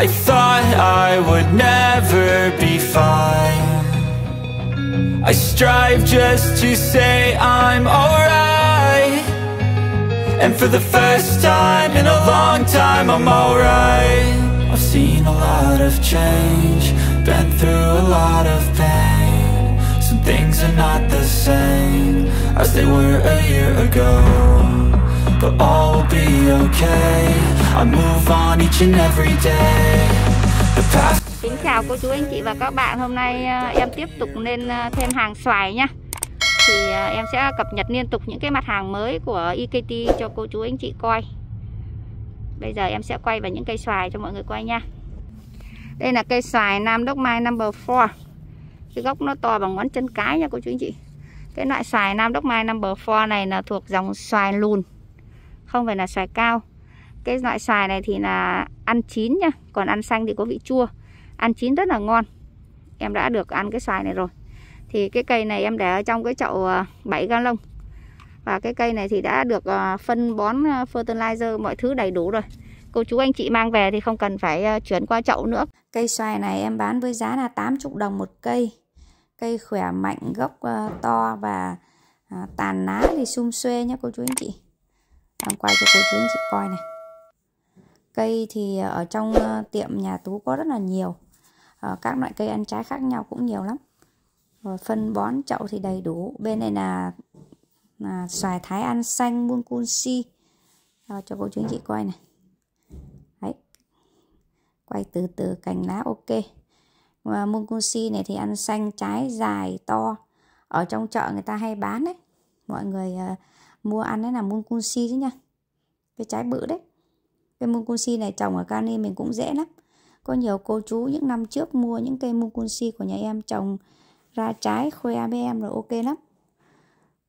I thought I would never be fine I strive just to say I'm alright And for the first time in a long time I'm alright I've seen a lot of change Been through a lot of pain Some things are not the same As they were a year ago but all will be okay I move on each and every day The past Kính chào cô chú anh chị và các bạn Hôm nay à, em tiếp tục lên à, thêm hàng xoài nha Thì à, em sẽ cập nhật liên tục những cái mặt hàng mới của IKT e cho cô chú anh chị coi Bây giờ em sẽ quay vào những cây xoài cho mọi người coi nha Đây là cây xoài Nam Đốc Mai number 4 Cái gốc nó to bằng ngón chân cái nha cô chú anh chị Cái loại xoài Nam Đốc Mai number 4 này là thuộc dòng xoài lùn không phải là xoài cao cái loại xoài này thì là ăn chín nha còn ăn xanh thì có vị chua ăn chín rất là ngon em đã được ăn cái xoài này rồi thì cái cây này em để ở trong cái chậu 7 ga lông và cái cây này thì đã được ờ, phân bón ờ, fertilizer mọi thứ đầy đủ rồi cô chú anh chị mang về thì không cần phải ờ, chuyển qua chậu nữa cây xoài này em bán với giá là 80 đồng một cây cây khỏe mạnh gốc to và tàn lá thì sum xuê nhé cô chú anh chị Em quay cho cô chú anh chị coi này Cây thì ờ, ở trong ờ, tiệm nhà Tú có rất là nhiều ờ, Các loại cây ăn trái khác nhau cũng nhiều lắm Rồi phân bón chậu thì đầy đủ Bên này là, là xoài thái ăn xanh buôn cun si Cho cô chú anh chị coi này Đấy Quay từ từ cành lá ok Mungunsi này thì ăn xanh trái dài to Ở trong chợ người ta hay bán đấy Mọi người uh, mua ăn đấy là môn kunsi đấy nha cái trái bự đấy cái môn kunsi này trồng ở Cali mình cũng dễ lắm có nhiều cô chú những năm trước mua những cây môn kunsi của nhà em trồng ra trái khoe với em rồi ok lắm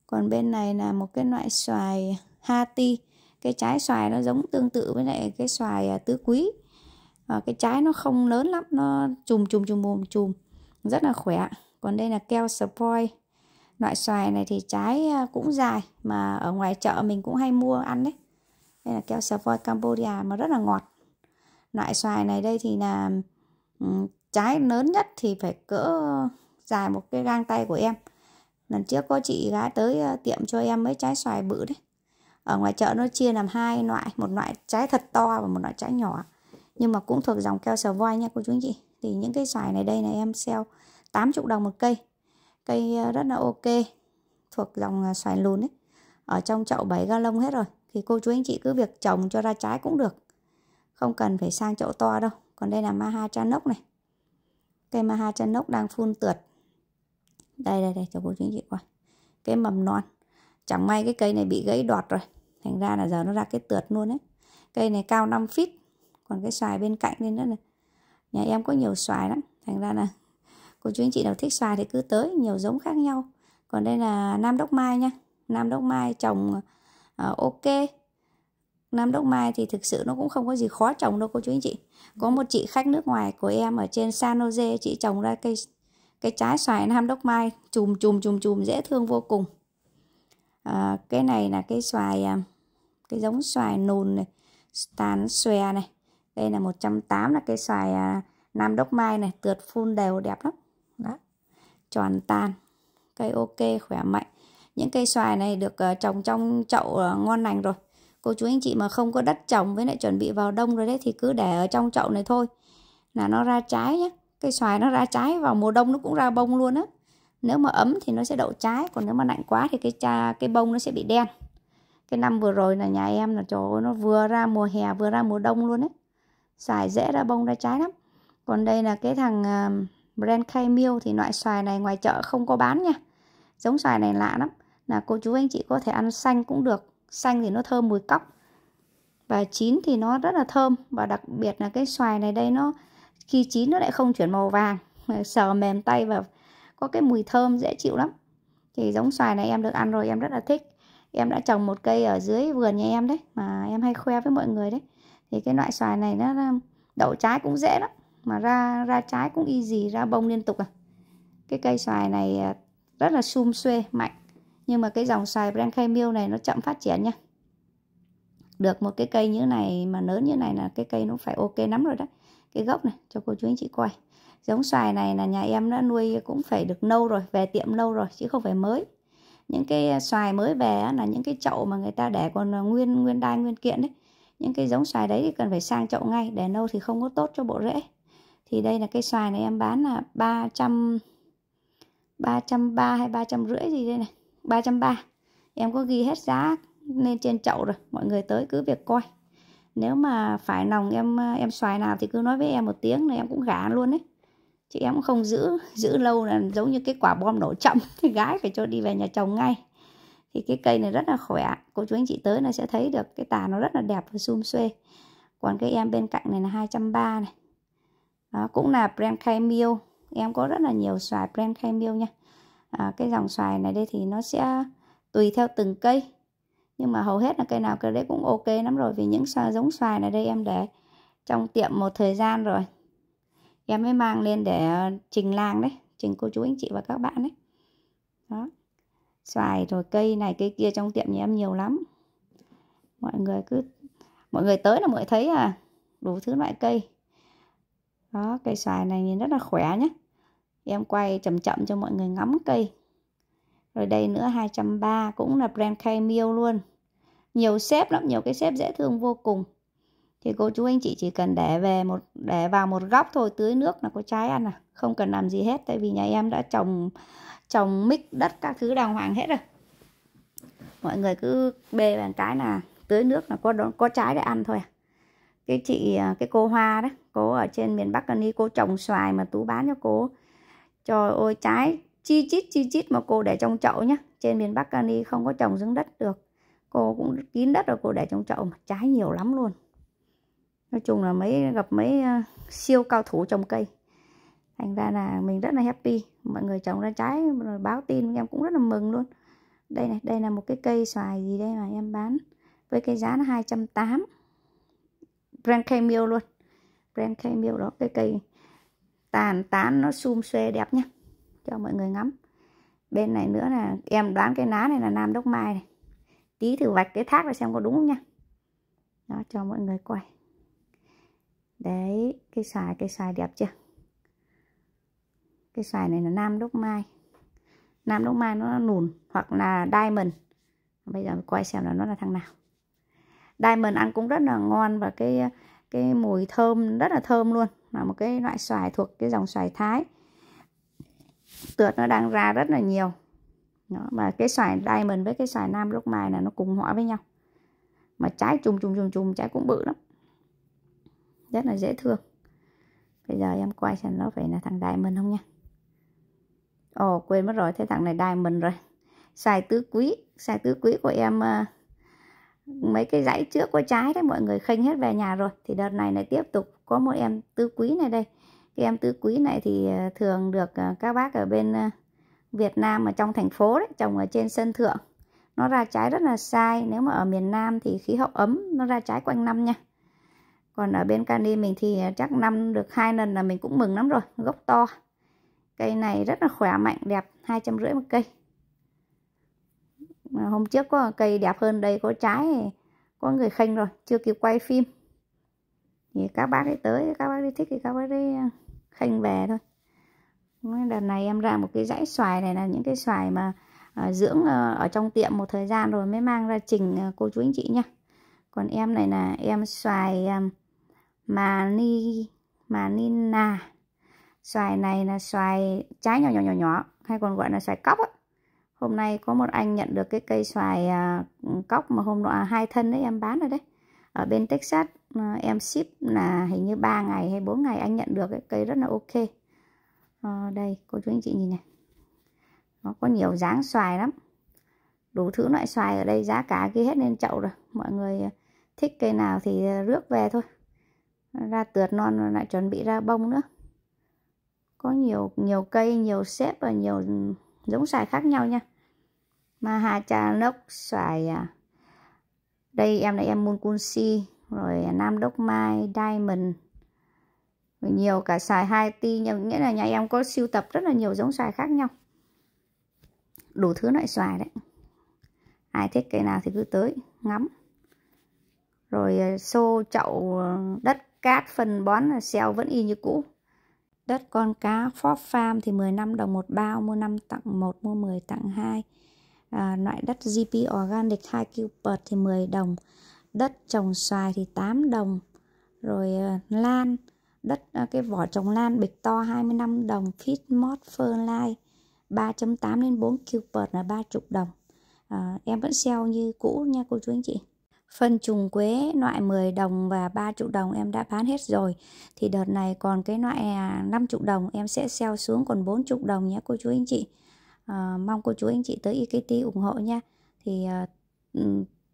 còn bên này là một cái loại xoài hati cái trái xoài nó giống tương tự với lại cái xoài à, tứ quý và cái trái nó không lớn lắm nó chùm chùm chùm chùm chùm rất là khỏe còn đây là keo spoil loại xoài này thì trái à, cũng dài mà ở ngoài chợ mình cũng hay mua ăn đấy đây là keo savoy cambodia mà rất là ngọt loại xoài này đây thì là trái lớn nhất thì phải cỡ dài một cái gang tay của em lần trước có chị gái tới à, tiệm cho em mấy trái xoài bự đấy ở ngoài chợ nó chia làm hai loại một loại trái thật to và một loại trái nhỏ nhưng mà cũng thuộc dòng keo sờ voi nha cô chú anh chị thì những cái xoài này đây này em sale 80 đồng một cây cây ờ, rất là ok thuộc dòng ờ, xoài lùn ấy ở trong chậu 7 ga lông hết rồi thì cô chú anh chị cứ việc trồng cho ra trái cũng được không cần phải sang chậu to đâu còn đây là maha chanok này cây maha chanok đang phun tượt đây đây đây cho cô chú anh chị coi cái mầm non chẳng may cái cây này bị gãy đọt rồi thành ra là giờ nó ra cái tượt luôn đấy cây này cao 5 feet còn cái xoài bên cạnh lên nữa này nhà em có nhiều xoài lắm thành ra là cô chú anh chị nào thích xoài thì cứ tới nhiều giống khác nhau còn đây là nam đốc mai nha nam đốc mai trồng uh, ok nam đốc mai thì thực sự nó cũng không có gì khó trồng đâu cô chú anh chị có một chị khách nước ngoài của em ở trên san jose chị trồng ra cây cái trái xoài nam đốc mai chùm chùm chùm chùm dễ thương vô cùng à, cái này là cái xoài à, cái giống xoài nùn này tán xòe này đây là 180 là cái xoài à, nam đốc mai này tượt phun đều đẹp lắm đó tròn tan cây ok khỏe mạnh những cây xoài này được ờ, trồng trong chậu ờ, ngon lành rồi cô chú anh chị mà không có đất trồng với lại chuẩn bị vào đông rồi đấy thì cứ để ở trong chậu này thôi là nó ra trái nhé cây xoài nó ra trái vào mùa đông nó cũng ra bông luôn á nếu mà ấm thì nó sẽ đậu trái còn nếu mà lạnh quá thì cái cha cái bông nó sẽ bị đen cái năm vừa rồi là nhà em là chỗ nó vừa ra mùa hè vừa ra mùa đông luôn đấy xoài dễ ra bông ra trái lắm còn đây là cái thằng ờ, brand khai miêu thì loại xoài này ngoài chợ không có bán nha giống xoài này lạ lắm là cô chú anh chị có thể ăn xanh cũng được xanh thì nó thơm mùi cóc và chín thì nó rất là thơm và đặc biệt là cái xoài này đây nó khi chín nó lại không chuyển màu vàng sờ mềm tay và có cái mùi thơm dễ chịu lắm thì giống xoài này em được ăn rồi em rất là thích em đã trồng một cây ở dưới vườn nhà em đấy mà em hay khoe với mọi người đấy thì cái loại xoài này nó đậu trái cũng dễ lắm mà ra ra trái cũng y gì ra bông liên tục à cái cây xoài này à, rất là sum xuê mạnh nhưng mà cái dòng xoài branchemil này nó chậm phát triển nha được một cái cây như này mà lớn như này là cái cây nó phải ok lắm rồi đấy cái gốc này cho cô chú anh chị coi giống xoài này là nhà em đã nuôi cũng phải được lâu rồi về tiệm lâu rồi chứ không phải mới những cái à, xoài mới về là những cái chậu mà người ta để còn à, nguyên nguyên đai nguyên kiện đấy những cái giống xoài đấy thì cần phải sang chậu ngay để lâu thì không có tốt cho bộ rễ thì đây là cây xoài này em bán là 300 330 hay 350 gì đây này 330 em có ghi hết giá lên trên chậu rồi mọi người tới cứ việc coi nếu mà phải lòng em em xoài nào thì cứ nói với em một tiếng là em cũng gả luôn đấy chứ em cũng không giữ giữ lâu là giống như cái quả bom nổ chậm gái phải cho đi về nhà chồng ngay thì cái cây này rất là khỏe cô chú anh chị tới là sẽ thấy được cái tà nó rất là đẹp và xum xuê còn cái em bên cạnh này là 230 này đó, cũng là branchymil em có rất là nhiều xoài branchymil nha à, cái dòng xoài này đây thì nó sẽ tùy theo từng cây nhưng mà hầu hết là cây nào cây đấy cũng ok lắm rồi vì những xoài, giống xoài này đây em để trong tiệm một thời gian rồi em mới mang lên để ờ, trình làng đấy trình cô chú anh chị và các bạn đấy đó xoài rồi cây này cây kia trong tiệm nhà em nhiều lắm mọi người cứ mọi người tới là mọi thấy à đủ thứ loại cây đó cây xoài này nhìn rất là khỏe nhé em quay chậm chậm cho mọi người ngắm cây rồi đây nữa 230 cũng là brand Camille luôn nhiều xếp lắm nhiều cái xếp dễ thương vô cùng thì cô chú anh chị chỉ cần để về một để vào một góc thôi tưới nước là có trái ăn à không cần làm gì hết tại vì nhà em đã trồng trồng mix đất các thứ đàng hoàng hết rồi mọi người cứ bê bàn cái là tưới nước là có có trái để ăn thôi à cái chị à, cái cô hoa đó cô ở trên miền bắc đi cô trồng xoài mà tú bán cho cô trời ơi trái chi chít chi chít mà cô để trong chậu nhá trên miền bắc đi không có trồng dưỡng đất được cô cũng kín đất rồi cô để trong chậu mà trái nhiều lắm luôn nói chung là mấy gặp mấy uh, siêu cao thủ trồng cây thành ra là mình rất là happy mọi người trồng ra trái rồi báo tin em cũng rất là mừng luôn đây này đây là một cái cây xoài gì đây mà em bán với cái giá nó hai trăm tám brand Branchemia luôn brand Branchemia đó cái cây tàn tán nó sum xuê đẹp nhá cho mọi người ngắm bên này nữa là em đoán cái lá này là nam đốc mai này tí thử vạch cái thác ra xem có đúng không nha đó cho mọi người quay đấy cây xoài cây xoài đẹp chưa cây xoài này là nam đốc mai nam đốc mai nó nùn hoặc là diamond bây giờ quay xem là nó là thằng nào diamond ăn cũng rất là ngon và cái cái mùi thơm rất là thơm luôn là một cái loại xoài thuộc cái dòng xoài thái tượt nó đang ra rất là nhiều đó, mà cái xoài diamond với cái xoài nam lúc Mai là nó cùng họ với nhau mà trái chùm chùm chùm chùm trái cũng bự lắm rất là dễ thương bây giờ em quay xem nó phải là thằng diamond không nha ồ quên mất rồi thế thằng này diamond rồi xoài tứ quý xoài tứ quý của em à, mấy cái dãy trước có trái đấy mọi người khênh hết về nhà rồi thì đợt này lại tiếp tục có một em tứ quý này đây cái em tứ quý này thì ờ, thường được ờ, các bác ở bên ờ, Việt Nam mà trong thành phố đấy trồng ở trên sân thượng nó ra trái rất là sai nếu mà ở miền Nam thì khí hậu ấm nó ra trái quanh năm nha còn ở bên Cali mình thì chắc năm được hai lần là mình cũng mừng lắm rồi gốc to cây này rất là khỏe mạnh đẹp hai trăm rưỡi một cây hôm trước có cây đẹp hơn đây có trái có người khênh rồi chưa kịp quay phim thì các bác ấy tới các bác ấy thích thì các bác ấy ờ, khênh về thôi đợt này em ra một cái dãy xoài này là những cái xoài mà ờ, dưỡng ờ, ở trong tiệm một thời gian rồi mới mang ra trình cô chú anh chị nha. còn em này là em xoài mà ni mà ni nà, xoài này là xoài trái nhỏ nhỏ nhỏ nhỏ hay còn gọi là xoài cóc á hôm nay có một anh nhận được cái cây xoài à, cóc mà hôm nọ à, hai thân đấy em bán rồi đấy ở bên Texas à, em ship là hình như 3 ngày hay 4 ngày anh nhận được cái cây rất là ok à, đây cô chú anh chị nhìn này nó có nhiều dáng xoài lắm đủ thứ loại xoài ở đây giá cả ghi hết lên chậu rồi mọi người thích cây nào thì rước về thôi ra tượt non lại chuẩn bị ra bông nữa có nhiều nhiều cây nhiều xếp và nhiều giống xoài khác nhau nha Mahachanok xoài à, đây em này em Munkunsi rồi Nam Đốc Mai Diamond rồi nhiều cả xoài hai ti nghĩa là nhà em có siêu tập rất là nhiều giống xoài khác nhau đủ thứ loại xoài đấy ai thích cây nào thì cứ tới ngắm rồi à, xô chậu à, đất cát phân bón là xeo vẫn y như cũ Đất con cá Ford Farm thì năm đồng một bao, mua 5 tặng 1, mua 10 tặng 2. À, loại đất GP Organic 2 Cupert thì 10 đồng. Đất trồng xoài thì 8 đồng. Rồi à, lan, đất à, cái vỏ trồng lan bịch to 25 đồng, Fitmod Fairlight 3.8 đến 4 Cupert là 30 đồng. À, em vẫn sell như cũ nha cô chú anh chị. Phân trùng quế loại 10 đồng và 3 triệu đồng em đã bán hết rồi Thì đợt này còn cái loại 5 à, triệu đồng em sẽ sell xuống còn 4 triệu đồng nhé cô chú anh chị à, Mong cô chú anh chị tới IKT ủng hộ nha Thì à,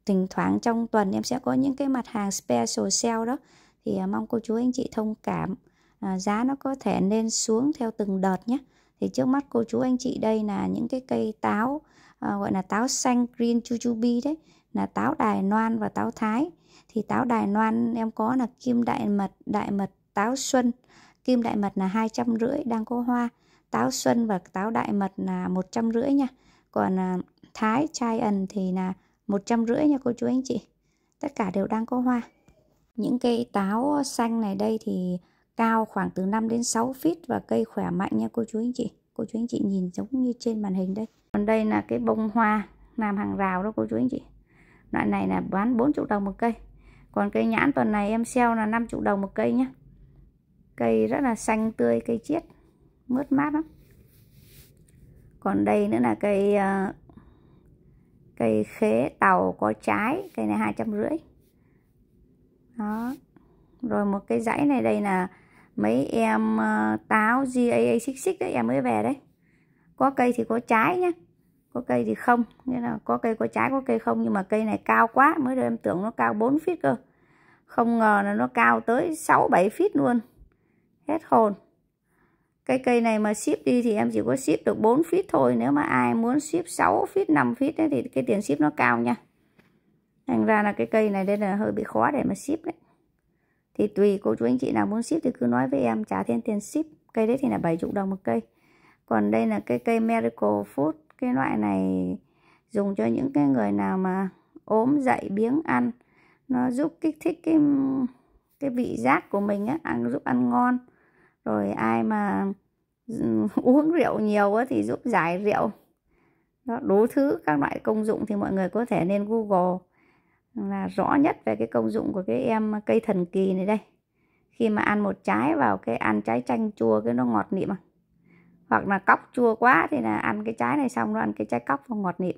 thỉnh thoảng trong tuần em sẽ có những cái mặt hàng special sale đó Thì à, mong cô chú anh chị thông cảm à, Giá nó có thể lên xuống theo từng đợt nhé Thì trước mắt cô chú anh chị đây là những cái cây táo à, Gọi là táo xanh green chujubi đấy là táo Đài Loan và táo Thái thì táo Đài Loan em có là kim đại mật đại mật táo xuân kim đại mật là hai trăm rưỡi đang có hoa táo xuân và táo đại mật là một trăm rưỡi nha còn à, Thái chai ẩn thì là một trăm rưỡi nha cô chú anh chị tất cả đều đang có hoa những cây táo xanh này đây thì cao khoảng từ 5 đến 6 feet và cây khỏe mạnh nha cô chú anh chị cô chú anh chị nhìn giống như trên màn hình đây còn đây là cái bông hoa làm hàng rào đó cô chú anh chị loại này là bán 4 triệu đồng một cây còn cây nhãn tuần này em sale là 5 triệu đồng một cây nhé cây rất là xanh tươi cây chiết mướt mát lắm còn đây nữa là cây uh, cây khế tàu có trái cây này hai trăm rưỡi đó rồi một cái dãy này đây là mấy em uh, táo GAA xích xích đấy em mới về đấy có cây thì có trái nhé có cây thì không nghĩa là có cây có trái có cây không nhưng mà cây này cao quá mới đây em tưởng nó cao 4 feet cơ không ngờ là nó cao tới 6 7 feet luôn hết hồn cái cây này mà ship đi thì em chỉ có ship được 4 feet thôi nếu mà ai muốn ship 6 feet 5 feet ấy, thì cái tiền ship nó cao nha thành ra là cái cây này đây là hơi bị khó để mà ship đấy thì tùy cô chú anh chị nào muốn ship thì cứ nói với em trả thêm tiền ship cây đấy thì là 70 đồng một cây còn đây là cái cây miracle food cái loại này dùng cho những cái người nào mà ốm dậy biếng ăn nó giúp kích thích cái cái vị giác của mình á ăn giúp ăn ngon rồi ai mà uống rượu nhiều á thì giúp giải rượu đó, đủ thứ các loại công dụng thì mọi người có thể nên google là rõ nhất về cái công dụng của cái em cây thần kỳ này đây khi mà ăn một trái vào cái ăn trái chanh chua cái nó ngọt nịm à hoặc là cóc chua quá thì là ăn cái trái này xong rồi ăn cái trái cóc và ngọt nịm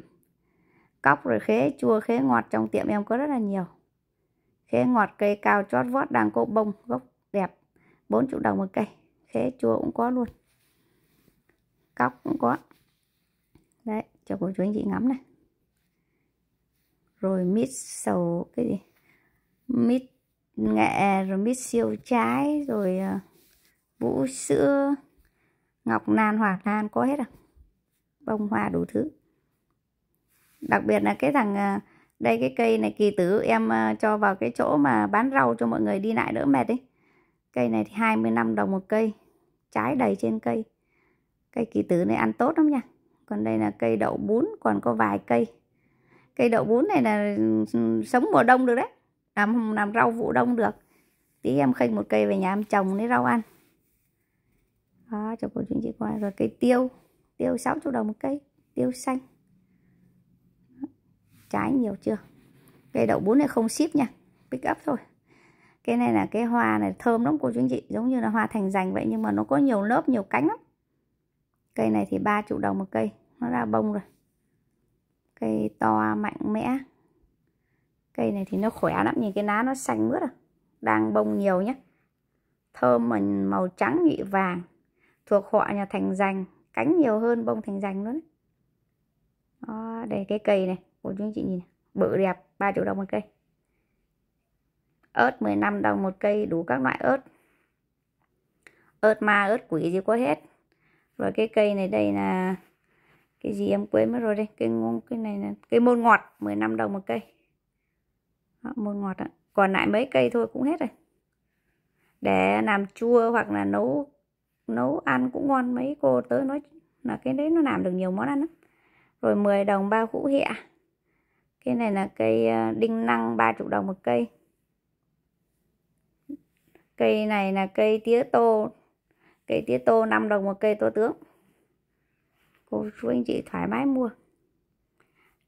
cóc rồi khế chua khế ngọt trong tiệm em có rất là nhiều khế ngọt cây cao chót vót đang có bông gốc đẹp bốn triệu đồng một cây khế chua cũng có luôn cóc cũng có đấy cho cô chú anh chị ngắm này rồi mít sầu cái gì mít nghệ rồi mít siêu trái rồi vũ ờ, sữa ngọc lan, hoa lan có hết à bông hoa đủ thứ đặc biệt là cái thằng ờ, đây cái cây này kỳ tử em ờ, cho vào cái chỗ mà bán rau cho mọi người đi lại đỡ mệt ấy cây này thì 25 đồng một cây trái đầy trên cây cây kỳ tử này ăn tốt lắm nha còn đây là cây đậu bún còn có vài cây cây đậu bún này là ừ, sống mùa đông được đấy làm làm rau vụ đông được tí em khênh một cây về nhà em trồng lấy rau ăn đó cho cô chú anh chị qua rồi cây tiêu tiêu sáu triệu đồng một cây tiêu xanh trái nhiều chưa cây đậu bún này không ship nha pick up thôi cái này là cái hoa này thơm lắm cô chú anh chị giống như là hoa thành dành vậy nhưng mà nó có nhiều lớp nhiều cánh lắm cây này thì ba triệu đồng một cây nó ra bông rồi cây to mạnh mẽ cây này thì nó khỏe lắm nhìn cái lá nó xanh mướt à đang bông nhiều nhé thơm mình màu trắng nhị vàng thuộc họ nhà thành dành cánh nhiều hơn bông thành dành luôn đó, đây cái cây này của chúng chị nhìn bự đẹp 3 triệu đồng một cây ớt 15 đồng một cây đủ các loại ớt ớt ma ớt quỷ gì có hết rồi cái cây này đây là cái gì em quên mất rồi đây cái ngôn cái này là cái môn ngọt 15 đồng một cây Đó, môn ngọt ạ còn lại mấy cây thôi cũng hết rồi để làm chua hoặc là nấu nấu ăn cũng ngon mấy cô tớ nói là cái đấy nó làm được nhiều món ăn lắm rồi 10 đồng ba củ hẹ cái này là cây ờ, đinh năng ba chục đồng một cây cây này là cây tía tô cây tía tô 5 đồng một cây tô tướng cô chú anh chị thoải mái mua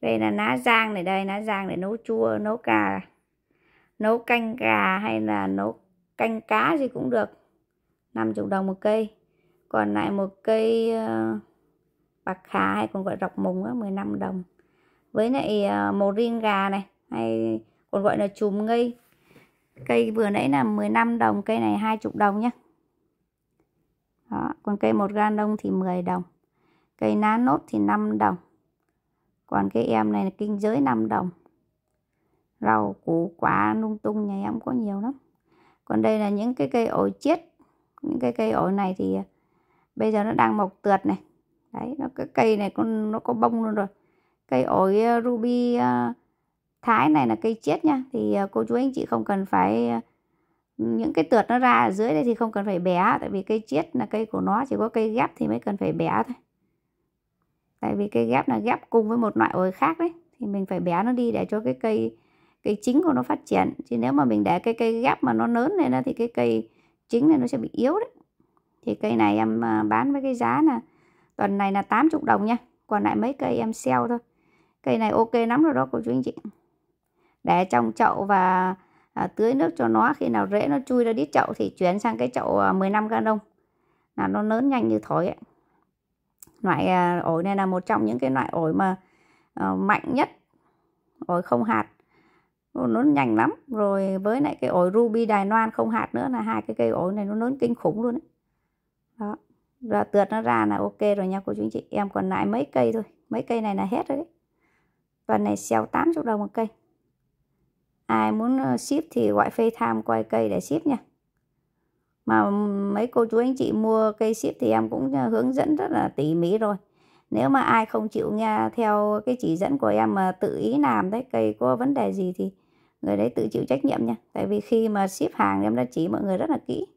đây là ná giang này đây ná giang để nấu chua nấu cà nấu canh gà hay là nấu canh cá gì cũng được 50 đồng một cây còn lại một cây ờ, bạc hà hay còn gọi rọc mùng á 15 đồng với lại uh, màu riêng gà này hay còn gọi là chùm ngây cây vừa nãy là 15 đồng cây này 20 đồng nhé đó, còn cây một gan đông thì 10 đồng cây ná nốt thì 5 đồng còn cái em này là kinh giới 5 đồng rau củ quả lung tung nhà em có nhiều lắm còn đây là những cái cây ổi chết những cái cây ổi này thì à, bây giờ nó đang mọc tượt này đấy nó cái cây này con nó có bông luôn rồi cây ổi à, ruby à, thái này là cây chết nha thì cô chú anh chị không cần phải những cái tượt nó ra ở dưới đây thì không cần phải bẻ, tại vì cây chết là cây của nó chỉ có cây ghép thì mới cần phải bẻ thôi tại vì cây ghép là ghép cùng với một loại ổi khác đấy thì mình phải bẻ nó đi để cho cái cây cây chính của nó phát triển chứ nếu mà mình để cái cây ghép mà nó lớn này ra thì cái cây chính này nó sẽ bị yếu đấy thì cây này em à, bán với cái giá là tuần này là 80 đồng nha còn lại mấy cây em sell thôi cây này ok lắm rồi đó cô chú anh chị để trong chậu và à, tưới nước cho nó khi nào rễ nó chui ra đi chậu thì chuyển sang cái chậu 15 à, gan đông là nó lớn nhanh như thổi ấy. loại à, ổi này là một trong những cái loại ổi mà à, mạnh nhất ổi không hạt nó nhanh lắm rồi với lại cái ổi ruby đài loan không hạt nữa là hai cái cây ổi này nó lớn kinh khủng luôn đấy đó rồi tượt nó ra là ok rồi nha cô chú anh chị em còn lại mấy cây thôi mấy cây này là hết rồi đấy tuần này xèo 8 triệu đồng một cây ai muốn ờ, ship thì gọi phê tham quay cây để ship nha mà mấy cô chú anh chị mua cây ship thì em cũng ờ, hướng dẫn rất là tỉ mỉ rồi nếu mà ai không chịu nghe theo cái chỉ dẫn của em mà tự ý làm đấy cây có vấn đề gì thì người đấy tự chịu trách nhiệm nha tại vì khi mà ship hàng em đã chỉ mọi người rất là kỹ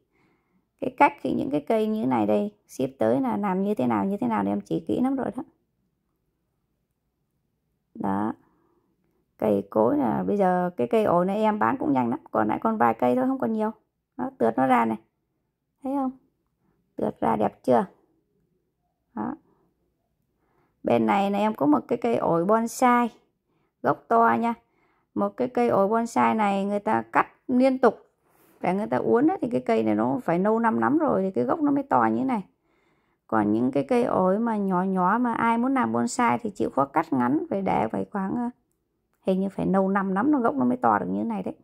cái cách khi những cái cây như này đây ship tới là làm như thế nào như thế nào thì em chỉ kỹ lắm rồi đó đó cây cối là bây giờ cái cây ổi này em bán cũng nhanh lắm còn lại còn vài cây thôi không còn nhiều nó tượt nó ra này thấy không tượt ra đẹp chưa đó bên này này em có một cái cây ổi bonsai gốc to nha một cái cây ổi bonsai này người ta cắt liên tục để người ta uốn thì cái cây này nó phải nâu năm lắm rồi thì cái gốc nó mới to như thế này còn những cái cây ổi mà nhỏ nhỏ mà ai muốn làm bonsai thì chịu khó cắt ngắn phải để phải khoảng ờ, hình như phải nâu năm lắm nó gốc nó mới to được như thế này đấy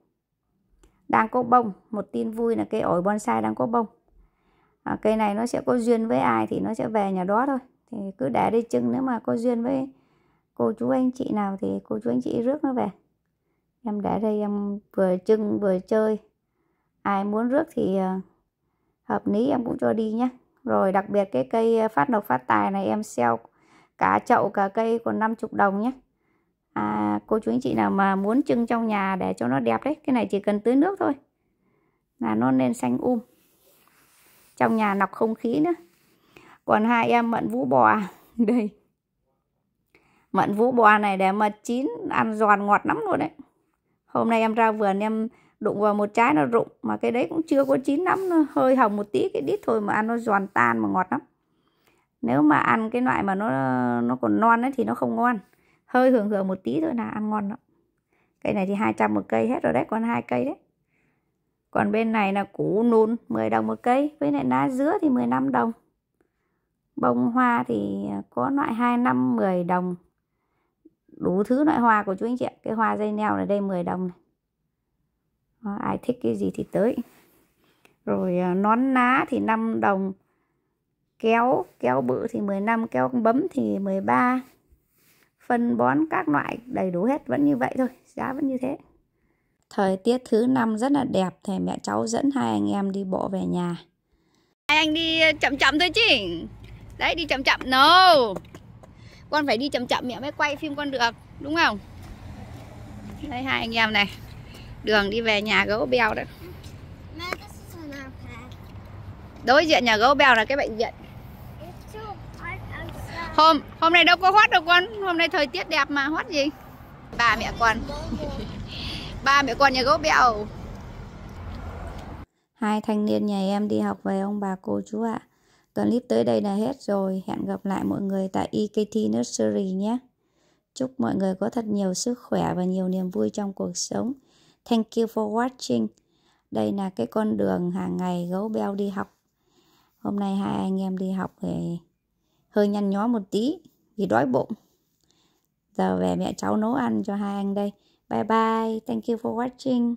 đang có bông một tin vui là cây ổi bonsai đang có bông à, cây này nó sẽ có duyên với ai thì nó sẽ về nhà đó thôi thì cứ để đi chừng nếu mà có duyên với cô chú anh chị nào thì cô chú anh chị rước nó về em để đây em vừa trưng vừa chơi ai muốn rước thì ờ, hợp lý em cũng cho đi nhé rồi đặc biệt cái cây ờ, phát lộc phát tài này em sale cả chậu cả cây còn 50 đồng nhé à, cô chú anh chị nào mà muốn trưng trong nhà để cho nó đẹp đấy cái này chỉ cần tưới nước thôi là nó lên xanh um trong nhà lọc không khí nữa còn hai em mận vũ bò à? đây mận vũ bò này để mà chín ăn giòn ngọt lắm luôn đấy hôm nay em ra vườn em đụng vào một trái nó rụng mà cái đấy cũng chưa có chín lắm nó hơi hồng một tí cái đít thôi mà ăn nó giòn tan mà ngọt lắm nếu mà ăn cái loại mà nó nó còn non ấy thì nó không ngon hơi hưởng hưởng một tí thôi là ăn ngon lắm cây này thì 200 một cây hết rồi đấy còn hai cây đấy còn bên này là củ nôn 10 đồng một cây với lại lá dứa thì 15 đồng bông hoa thì có loại 2 năm 10 đồng đủ thứ loại hoa của chú anh chị ạ cái hoa dây neo là đây 10 đồng này Đó, ai thích cái gì thì tới rồi à, nón lá thì 5 đồng kéo kéo bự thì 15 kéo bấm thì 13 phân bón các loại đầy đủ hết vẫn như vậy thôi giá vẫn như thế thời tiết thứ năm rất là đẹp thì mẹ cháu dẫn hai anh em đi bộ về nhà hai anh đi chậm chậm thôi chứ Đấy đi chậm chậm No Con phải đi chậm chậm mẹ mới quay phim con được Đúng không Đây hai anh em này Đường đi về nhà gấu beo đấy Đối diện nhà gấu beo là cái bệnh viện Hôm hôm nay đâu có hoát đâu con Hôm nay thời tiết đẹp mà hoát gì Ba mẹ con Ba mẹ con nhà gấu beo Hai thanh niên nhà em đi học về ông bà cô chú ạ. Tuần clip tới đây là hết rồi. Hẹn gặp lại mọi người tại EKT Nursery nhé. Chúc mọi người có thật nhiều sức khỏe và nhiều niềm vui trong cuộc sống. Thank you for watching. Đây là cái con đường hàng ngày gấu beo đi học. Hôm nay hai anh em đi học thì hơi nhăn nhó một tí vì đói bụng. Giờ về mẹ cháu nấu ăn cho hai anh đây. Bye bye. Thank you for watching.